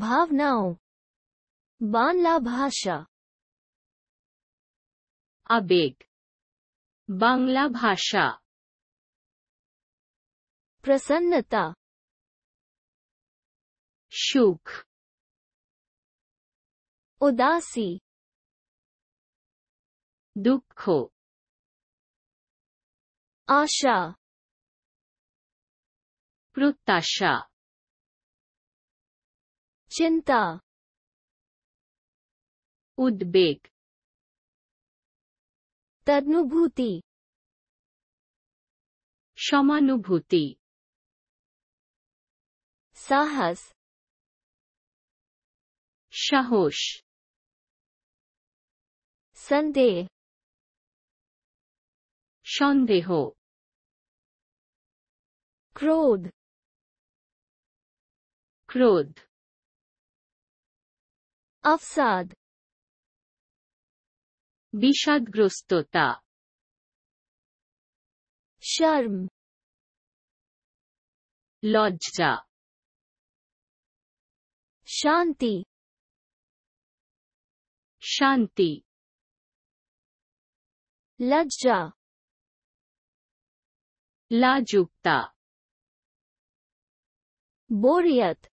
भावनाओं बांग्ला भाषा आवेग बांग्ला भाषा प्रसन्नता सुख उदासी दुख आशा प्रत्याशा चिंता उद्वेग तदनुभूति समानुभूति साहस साहस संदेह সন্দেহ क्रोध क्रोध अवसाद विषादग्रस्तता शर्म लज्जा शांति शांति लज्जा लाजुकता बोरियत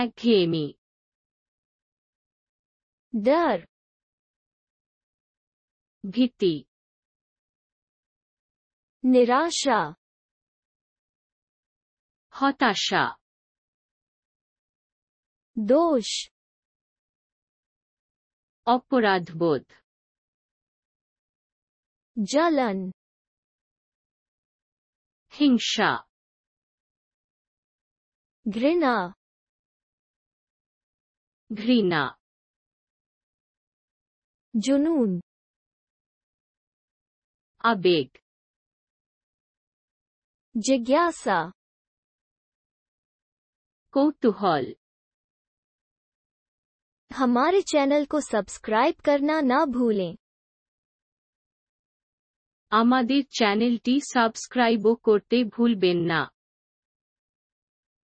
একঘেয়েমি ডর ভিত্তি নিরাশা হতাশা দোষ অপরাধবোধ জ্বলন হিংসা ঘৃণা घृणा जुनून आवेग जिज्ञासा कौतूहल हमारे चैनल को सब्सक्राइब करना ना भूलें আমাদের চ্যানেলটি সাবস্ক্রাইবও করতে ভুলবেন না